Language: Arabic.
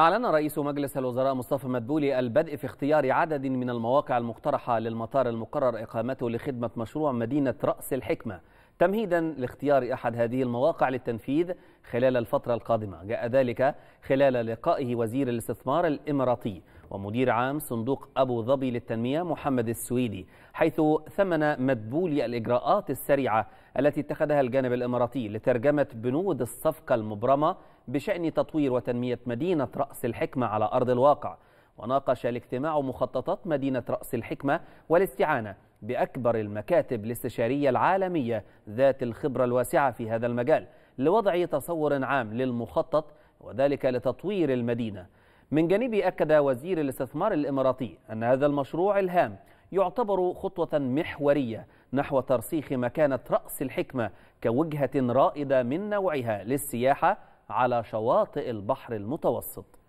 أعلن رئيس مجلس الوزراء مصطفى مدبولي البدء في اختيار عدد من المواقع المقترحة للمطار المقرر إقامته لخدمة مشروع مدينة رأس الحكمة تمهيدا لاختيار أحد هذه المواقع للتنفيذ خلال الفترة القادمة جاء ذلك خلال لقائه وزير الاستثمار الإماراتي ومدير عام صندوق أبو ظبي للتنمية محمد السويدي حيث ثمن مدبولي الإجراءات السريعة التي اتخذها الجانب الإماراتي لترجمة بنود الصفقة المبرمة بشأن تطوير وتنمية مدينة رأس الحكمة على أرض الواقع وناقش الاجتماع مخططات مدينة رأس الحكمة والاستعانة بأكبر المكاتب الاستشارية العالمية ذات الخبرة الواسعة في هذا المجال لوضع تصور عام للمخطط وذلك لتطوير المدينة من جانبه أكد وزير الاستثمار الإماراتي أن هذا المشروع الهام يعتبر خطوة محورية نحو ترسيخ مكانة رأس الحكمة كوجهة رائدة من نوعها للسياحة على شواطئ البحر المتوسط